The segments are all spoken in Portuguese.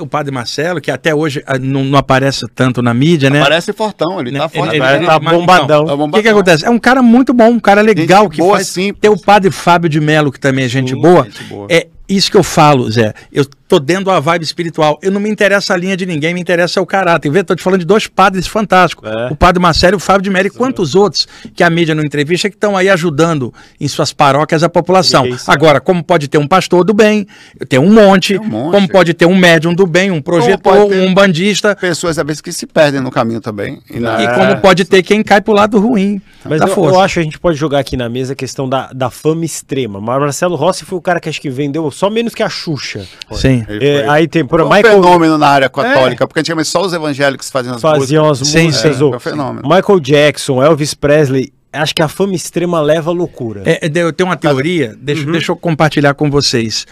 o padre Marcelo, que até hoje ah, não, não aparece tanto na mídia, né? Aparece fortão, ele né? tá forte. Ele, ele, ele tá, tá então, bombadão. o que, que acontece? É um cara muito bom, um cara legal, gente que boa, faz... É simples. Tem o padre Fábio de Melo, que também é gente uh, boa. Gente boa. É, isso que eu falo, Zé, eu tô dentro a vibe espiritual. Eu não me interessa a linha de ninguém, me interessa o caráter. Vê, tô te falando de dois padres fantásticos. É. O padre Marcelo e o Fábio de Mério, quantos outros que a mídia não entrevista que estão aí ajudando em suas paróquias a população. Agora, como pode ter um pastor do bem, tem um monte, um monte. como pode ter um médium do bem, um projetor, um bandista. Pessoas às vezes que se perdem no caminho também. E, e como pode ter quem cai pro lado ruim. Mas eu, eu, acho que a gente pode jogar aqui na mesa a questão da, da fama extrema. Marcelo Rossi foi o cara que acho que vendeu só menos que a Xuxa. Sim. É, aí tem por Michael... um fenômeno na área católica, é. porque antigamente só os evangélicos faziam as faziam músicas. Faziam as músicas. Sim, é, é, um fenômeno. Michael Jackson, Elvis Presley, acho que a fama extrema leva à loucura. É, é eu tenho uma teoria, deixa, uhum. deixa eu compartilhar com vocês.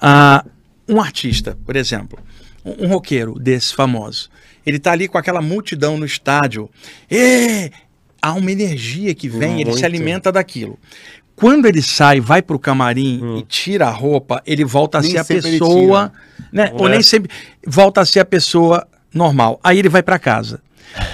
Ah, um artista, por exemplo, um, um roqueiro desse famoso, ele está ali com aquela multidão no estádio. E há uma energia que vem, Muito. ele se alimenta daquilo quando ele sai, vai pro camarim hum. e tira a roupa, ele volta a nem ser a pessoa, né? Ou nem é. sempre volta a ser a pessoa normal. Aí ele vai para casa.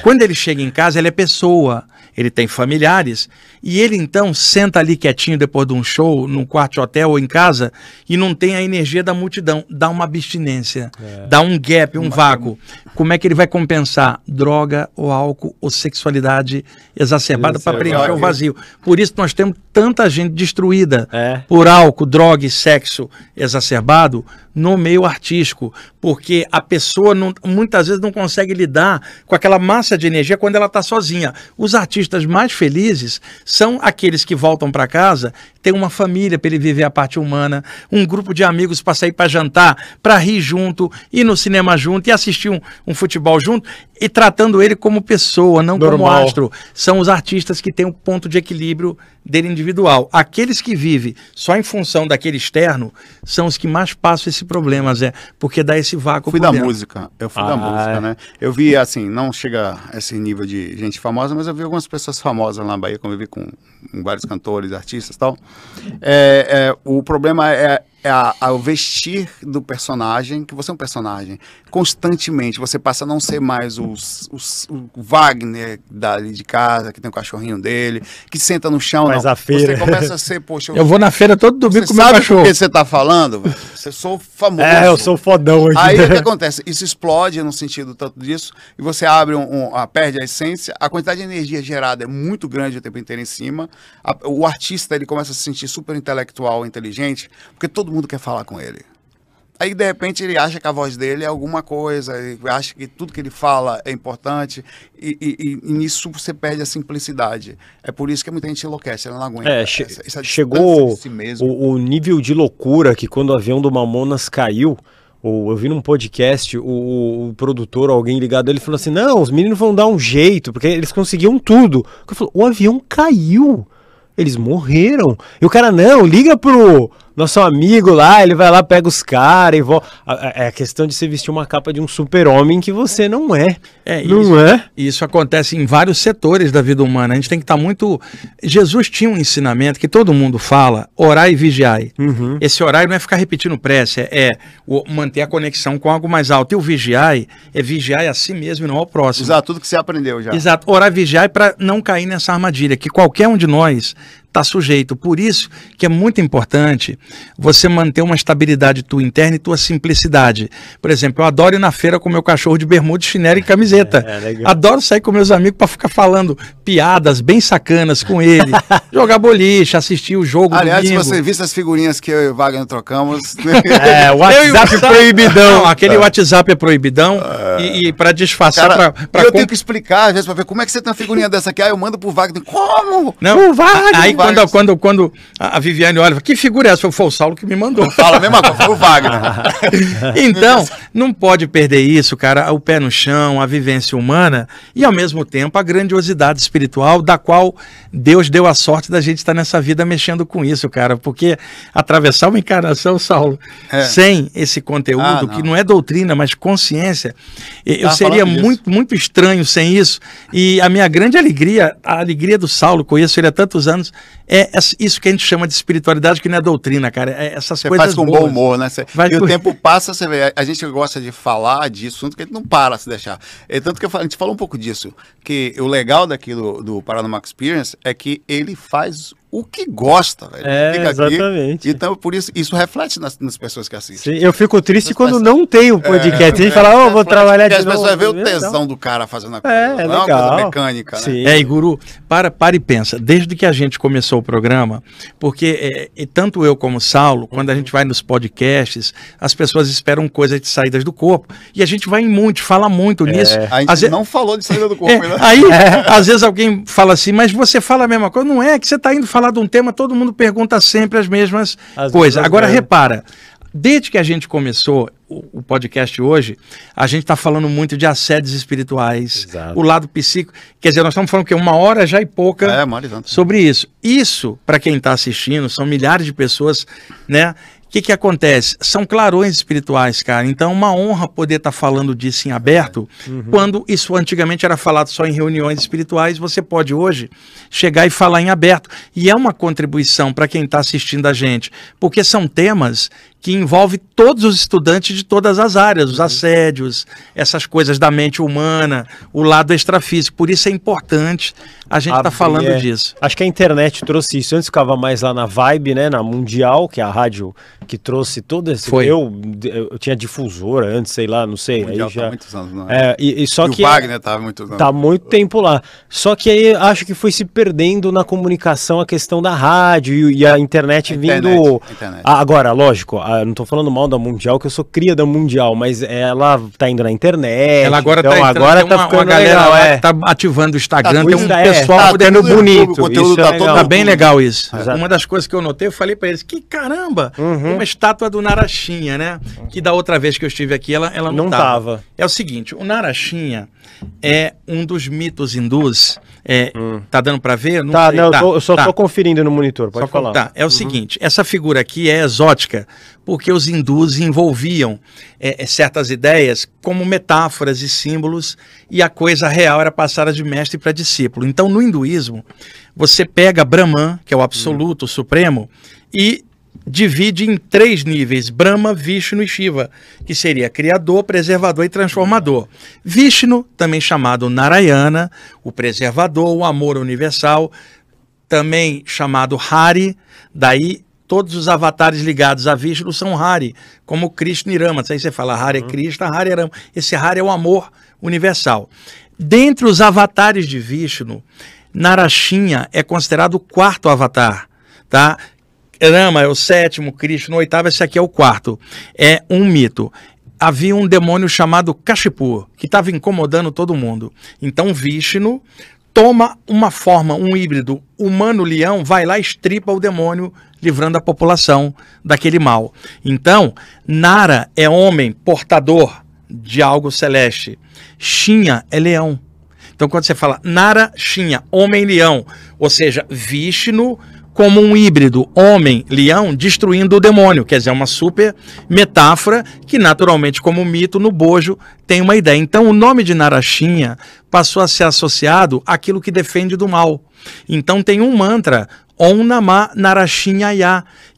Quando ele chega em casa, ele é pessoa ele tem familiares, e ele então senta ali quietinho depois de um show, num quarto de hotel ou em casa, e não tem a energia da multidão, dá uma abstinência, é. dá um gap, um uma... vácuo. Como é que ele vai compensar? Droga ou álcool ou sexualidade exacerbada para preencher o vazio. Por isso nós temos tanta gente destruída é. por álcool, droga e sexo exacerbado no meio artístico, porque a pessoa não, muitas vezes não consegue lidar com aquela massa de energia quando ela está sozinha. Os artistas mais felizes são aqueles que voltam para casa, têm uma família para ele viver a parte humana, um grupo de amigos para sair para jantar, para rir junto, ir no cinema junto e assistir um, um futebol junto e tratando ele como pessoa, não Normal. como astro. São os artistas que têm um ponto de equilíbrio dele individual. Aqueles que vivem só em função daquele externo são os que mais passam esse problema, Zé, porque dá esse vácuo. Fui da dentro. música, eu fui ah, da música, é. né? Eu vi, assim, não chega a esse nível de gente famosa, mas eu vi algumas pessoas famosas lá na Bahia, convivi com vários cantores, artistas e tal. É, é, o problema é, é a, a, o vestir do personagem, que você é um personagem. Constantemente você passa a não ser mais os, os, o Wagner dali de casa, que tem o cachorrinho dele, que senta no chão. Mas não. a feira. Você começa a ser, poxa. Eu, eu vou na feira todo domingo com meu cachorro. O que você tá falando? Você sou famoso. É, eu sou fodão hoje. Aí o que acontece? Isso explode no sentido tanto disso, e você abre um, um a, perde a essência, a quantidade de energia gerada é muito grande o tempo inteiro em cima, a, o artista ele começa a se sentir super intelectual, inteligente, porque todo mundo quer falar com ele. Aí, de repente, ele acha que a voz dele é alguma coisa, ele acha que tudo que ele fala é importante, e, e, e nisso você perde a simplicidade. É por isso que muita gente enlouquece, ela não aguenta. É, che essa, essa chegou si o, o nível de loucura que quando o avião do Mamonas caiu, ou eu vi num podcast o, o produtor, alguém ligado, ele falou assim: não, os meninos vão dar um jeito, porque eles conseguiam tudo. Eu falo, o avião caiu, eles morreram. E o cara, não, liga pro nosso amigo lá, ele vai lá, pega os caras e volta. É a questão de você vestir uma capa de um super-homem que você é. não é. É não isso. é? Isso acontece em vários setores da vida humana. A gente tem que estar tá muito. Jesus tinha um ensinamento que todo mundo fala: orar e vigiai. Uhum. Esse horário não é ficar repetindo prece, é, é manter a conexão com algo mais alto. E o vigiai é vigiar a si mesmo e não ao próximo. Exato, tudo que você aprendeu já. Exato. Orar e vigiar para não cair nessa armadilha, que qualquer um de nós está sujeito. Por isso que é muito importante você manter uma estabilidade tua interna e tua simplicidade. Por exemplo, eu adoro ir na feira com meu cachorro de bermuda, chinelo e camiseta. É, é adoro sair com meus amigos para ficar falando piadas bem sacanas com ele, jogar boliche, assistir o jogo Aliás, domingo. se você visse as figurinhas que eu e o Wagner trocamos... Né? é, o WhatsApp, WhatsApp proibidão. Não, aquele tá. WhatsApp é proibidão ah. e, e para disfarçar... Cara, pra, pra eu comp... tenho que explicar, às vezes, para ver como é que você tem uma figurinha dessa aqui. Aí eu mando pro Wagner, como? Não, o Wagner! Aí, quando, quando, quando a Viviane olha, que figura é essa? Foi o Saulo que me mandou. Fala a mesma coisa, foi o Wagner. então, não pode perder isso, cara, o pé no chão, a vivência humana e, ao mesmo tempo, a grandiosidade espiritual da qual Deus deu a sorte da gente estar nessa vida mexendo com isso, cara. Porque atravessar uma encarnação, Saulo, é. sem esse conteúdo, ah, não. que não é doutrina, mas consciência, eu seria muito, muito estranho sem isso. E a minha grande alegria, a alegria do Saulo, conheço ele há tantos anos, é, é isso que a gente chama de espiritualidade, que não é doutrina, cara. É essas você coisas. faz com boas. bom humor, né? Você... Vai... E o tempo passa, você vê. A gente gosta de falar disso, tanto que a gente não para se deixar. É, tanto que a gente falou um pouco disso, que o legal daqui do, do Paranormal Experience é que ele faz o que gosta, velho. É, Fica exatamente. Aqui. Então, por isso, isso reflete nas, nas pessoas que assistem. Sim, eu fico triste quando não tem o é. podcast. É, e fala, oh, vou trabalhar de novo. as pessoas veem o então, tesão do cara fazendo a é, coisa. É, é não legal. uma coisa mecânica, né? Sim. É, e Guru, para, para e pensa. Desde que a gente começou o programa, porque é, tanto eu como o Saulo, quando a gente vai nos podcasts, as pessoas esperam coisas de saídas do corpo. E a gente vai em muito, fala muito é. nisso. A gente não falou de saída do corpo. Né? Aí, às vezes alguém fala assim, mas você fala a mesma coisa. Não é que você está indo falar falar de um tema, todo mundo pergunta sempre as mesmas as coisas. Agora, repara, desde que a gente começou o podcast hoje, a gente está falando muito de assédios espirituais, Exato. o lado psíquico. Quer dizer, nós estamos falando que uma hora já e pouca é, sobre isso. Isso, para quem está assistindo, são milhares de pessoas, né? O que, que acontece? São clarões espirituais, cara. Então, uma honra poder estar tá falando disso em aberto, uhum. quando isso antigamente era falado só em reuniões espirituais. Você pode hoje chegar e falar em aberto. E é uma contribuição para quem está assistindo a gente, porque são temas que envolve todos os estudantes de todas as áreas, os uhum. assédios, essas coisas da mente humana, o lado extrafísico. Por isso é importante a gente estar tá falando é, disso. Acho que a internet trouxe isso. Antes ficava mais lá na Vibe, né, na Mundial, que é a rádio que trouxe todo esse. Foi. Eu, eu tinha difusora antes, sei lá, não sei. Mundial aí tá já... tá muitos anos, não é? é? e, e, só e que o Wagner tá muito anos. Tá muito tempo lá. Só que aí acho que foi se perdendo na comunicação a questão da rádio e, e a internet, internet vindo. internet. Ah, agora, lógico, a ah, não tô falando mal da Mundial, que eu sou cria da Mundial, mas ela tá indo na internet. Ela agora tá então, tá entrando, agora tá uma, ficando uma galera legal, é. tá ativando o Instagram, tá, tem um é, pessoal tá, podendo bonito. O conteúdo é tá, é todo tá bem legal isso. Exato. Uma das coisas que eu notei, eu falei para eles que caramba, uhum. uma estátua do Narachinha, né? Que da outra vez que eu estive aqui, ela, ela não, não tava. tava. É o seguinte, o Narachinha é um dos mitos hindus é, hum. Tá dando para ver? Não tá, sei. não, tá, eu, tô, eu só tá. tô conferindo no monitor, pode só falar. Tá, é o uhum. seguinte, essa figura aqui é exótica, porque os hindus envolviam é, é certas ideias como metáforas e símbolos, e a coisa real era passada de mestre para discípulo. Então, no hinduísmo, você pega Brahman, que é o absoluto, hum. o supremo, e divide em três níveis: Brahma, Vishnu e Shiva, que seria criador, preservador e transformador. Vishnu, também chamado Narayana, o preservador, o amor universal, também chamado Hari, daí todos os avatares ligados a Vishnu são Hari, como Krishna e Rama. Aí você fala Hari é uhum. Krishna, Hari é Rama. Esse Hari é o amor universal. Dentre os avatares de Vishnu, Narashinha é considerado o quarto avatar, tá? Rama é o sétimo, Krishna o oitavo, esse aqui é o quarto. É um mito. Havia um demônio chamado Kashipur, que estava incomodando todo mundo. Então Vishnu toma uma forma, um híbrido humano-leão, vai lá e estripa o demônio, livrando a população daquele mal. Então, Nara é homem, portador de algo celeste. Shinha é leão. Então, quando você fala Nara Shinha, homem-leão, ou seja, Vishnu como um híbrido homem-leão destruindo o demônio. Quer dizer, é uma super metáfora que, naturalmente, como mito, no bojo tem uma ideia. Então, o nome de Narachinha passou a ser associado àquilo que defende do mal. Então, tem um mantra Om Namah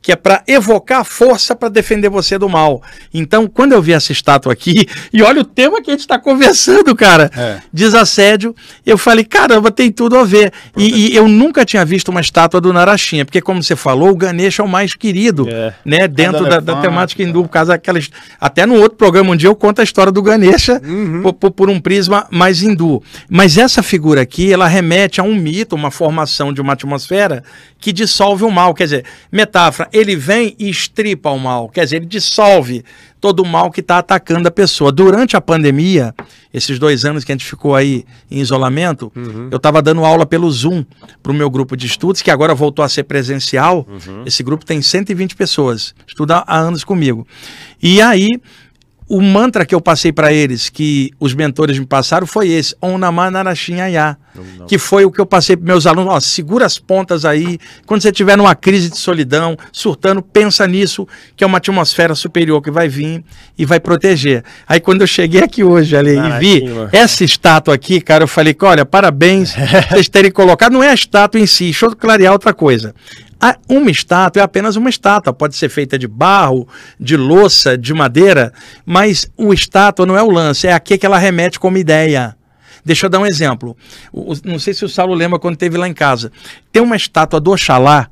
que é para evocar força para defender você do mal. Então, quando eu vi essa estátua aqui, e olha o tema que a gente está conversando, cara, é. desassédio, eu falei, caramba, tem tudo a ver. E, e, eu nunca tinha visto uma estátua do Narashinha, porque como você falou, o Ganesh é o mais querido, é. né, dentro da, da, temática hindu, é. por causa daquelas... Até no outro programa, um dia eu conto a história do Ganesha uhum. por, por um prisma mais hindu. Mas essa figura aqui, ela remete a um mito, uma formação de uma atmosfera que dissolve o mal. Quer dizer, metáfora, ele vem e estripa o mal. Quer dizer, ele dissolve todo o mal que está atacando a pessoa. Durante a pandemia, esses dois anos que a gente ficou aí em isolamento, uhum. eu estava dando aula pelo Zoom para o meu grupo de estudos, que agora voltou a ser presencial. Uhum. Esse grupo tem 120 pessoas, estuda há anos comigo. E aí o mantra que eu passei para eles, que os mentores me passaram, foi esse: Om Que foi o que eu passei para meus alunos: ó, segura as pontas aí. Quando você tiver numa crise de solidão, surtando, pensa nisso, que é uma atmosfera superior que vai vir e vai proteger. Aí quando eu cheguei aqui hoje, ali, e vi essa estátua aqui, cara, eu falei: olha, parabéns vocês terem colocado. Não é a estátua em si, deixa eu clarear outra coisa. Ah, uma estátua é apenas uma estátua, pode ser feita de barro, de louça, de madeira, mas o estátua não é o lance, é aqui que ela remete como ideia. Deixa eu dar um exemplo. O, não sei se o Saulo lembra quando teve lá em casa. Tem uma estátua do Oxalá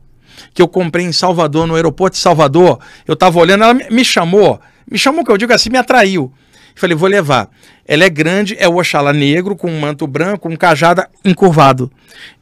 que eu comprei em Salvador, no aeroporto de Salvador. Eu estava olhando, ela me chamou, me chamou que eu digo assim, me atraiu. Falei, vou levar. Ela é grande, é o Oxalá negro, com um manto branco, um cajado encurvado.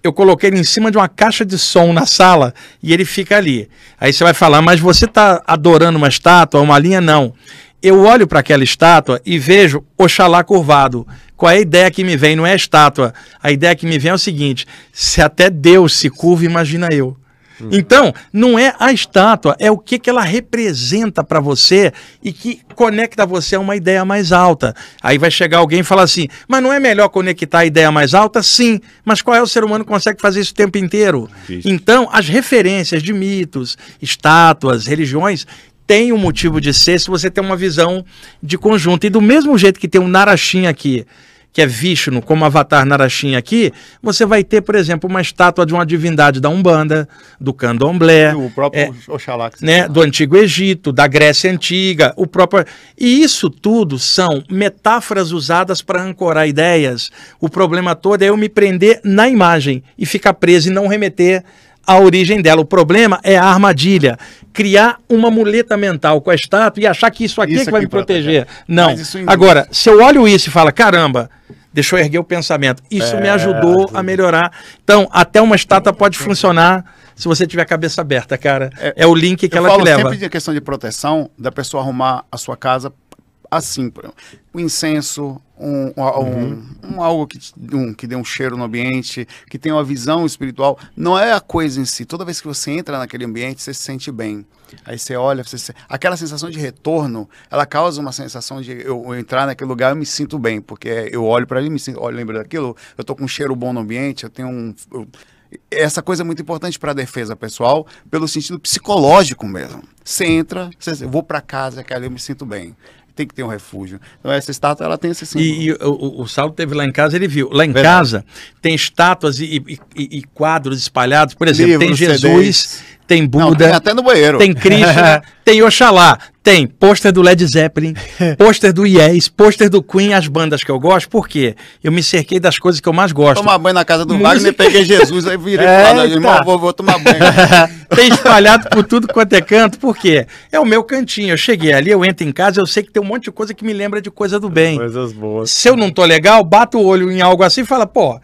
Eu coloquei ele em cima de uma caixa de som na sala e ele fica ali. Aí você vai falar, mas você está adorando uma estátua, uma linha? Não. Eu olho para aquela estátua e vejo Oxalá curvado. Qual é a ideia que me vem? Não é a estátua. A ideia que me vem é o seguinte: se até Deus se curva, imagina eu. Hum. Então, não é a estátua, é o que, que ela representa para você e que conecta você a uma ideia mais alta. Aí vai chegar alguém e falar assim: mas não é melhor conectar a ideia mais alta? Sim, mas qual é o ser humano que consegue fazer isso o tempo inteiro? Então, as referências de mitos, estátuas, religiões, tem um motivo de ser se você tem uma visão de conjunto. E do mesmo jeito que tem um Narachim aqui, que é Vishnu, como Avatar Narashin aqui, você vai ter, por exemplo, uma estátua de uma divindade da Umbanda, do Candomblé, e o próprio é, Oxalá, né, do Antigo Egito, da Grécia Antiga, o próprio e isso tudo são metáforas usadas para ancorar ideias. O problema todo é eu me prender na imagem e ficar preso e não remeter a origem dela. O problema é a armadilha. Criar uma muleta mental com a estátua e achar que isso aqui é isso é que vai me proteger. proteger. Não. Agora, se eu olho isso e falo, caramba, deixou erguer o pensamento. Isso é, me ajudou a melhorar. Então, até uma estátua pode funcionar se você tiver a cabeça aberta, cara. É, é o link que eu ela falo te leva. sempre de questão de proteção da pessoa arrumar a sua casa assim, o incenso, um, um, uhum. um, algo que, um, que dê um cheiro no ambiente, que tenha uma visão espiritual. Não é a coisa em si. Toda vez que você entra naquele ambiente, você se sente bem. Aí você olha, você se... aquela sensação de retorno, ela causa uma sensação de eu, entrar naquele lugar, eu me sinto bem, porque eu olho para ali me sinto, olho, lembro daquilo, eu tô com um cheiro bom no ambiente, eu tenho um. Eu essa coisa é muito importante para a defesa pessoal, pelo sentido psicológico mesmo. Você entra, você, eu vou para casa, ali eu me sinto bem tem que ter um refúgio. Então essa estátua ela tem esse sentido. E, e o, o Saulo teve lá em casa, ele viu. Lá em Verdade. casa tem estátuas e, e, e, quadros espalhados. Por exemplo, Livros, tem Jesus, CDs. tem Buda, Não, tem até no banheiro. Tem Cristo, tem Oxalá, tem pôster do Led Zeppelin, pôster do Yes, pôster do Queen, as bandas que eu gosto, Por quê? eu me cerquei das coisas que eu mais gosto. Tomar banho na casa do Música... Wagner, peguei Jesus, aí virei é, pro lado, irmão, tá. vou, vou tomar banho. tem espalhado por tudo quanto é canto, Por quê? é o meu cantinho. Eu cheguei ali, eu entro em casa, eu sei que tem um monte de coisa que me lembra de coisa do bem. Coisas boas. Se eu não tô legal, bato o olho em algo assim e fala, pô,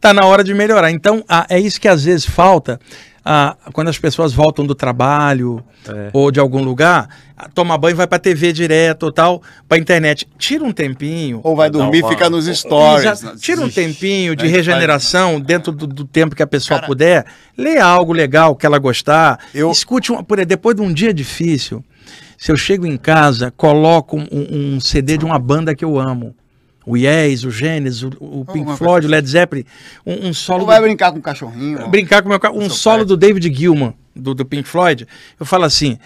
tá na hora de melhorar. Então, ah, é isso que às vezes falta. Ah, quando as pessoas voltam do trabalho é. ou de algum lugar, ah, toma banho, vai pra TV direto ou tal, pra internet. Tira um tempinho. Ou vai dormir e fica nos stories. tira um tempinho de né, regeneração dentro do, do tempo que a pessoa Cara, puder. Lê algo legal que ela gostar. Eu... Escute uma, por depois de um dia difícil. Se eu chego em casa, coloco um, um CD de uma banda que eu amo o Yes, o Gênesis, o, o Pink oh, Floyd, o assim. Led Zeppelin, um, um solo. Não vai brincar com o cachorrinho. Brincar com o meu cachorro. Um solo pai. do David Gilman, do, do, Pink Floyd. Eu falo assim: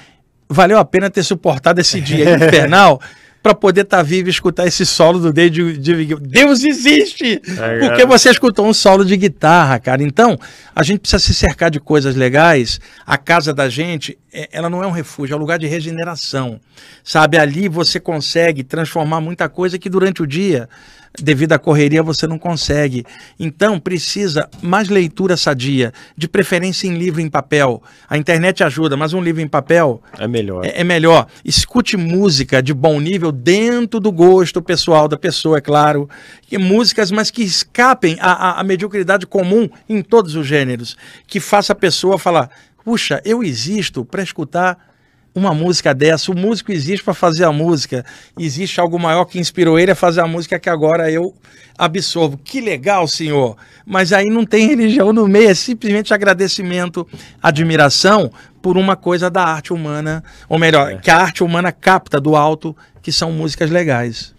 valeu a pena ter suportado esse dia infernal. para poder estar tá vivo e escutar esse solo do David Gilman. Deus existe! É, porque você escutou um solo de guitarra, cara. Então, a gente precisa se cercar de coisas legais. A casa da gente é, ela não é um refúgio, é um lugar de regeneração. Sabe, ali você consegue transformar muita coisa que durante o dia, devido à correria, você não consegue. Então, precisa mais leitura sadia, de preferência em livro em papel. A internet ajuda, mas um livro em papel é melhor. É, é melhor. Escute música de bom nível dentro do gosto pessoal da pessoa, é claro. E músicas, mas que escapem a à mediocridade comum em todos os gêneros, que faça a pessoa falar: puxa, eu existo para escutar uma música dessa. O músico existe para fazer a música. Existe algo maior que inspirou ele a fazer a música que agora eu absorvo. Que legal, senhor! Mas aí não tem religião no meio, é simplesmente agradecimento, admiração por uma coisa da arte humana, ou melhor, é. que a arte humana capta do alto, que são músicas legais.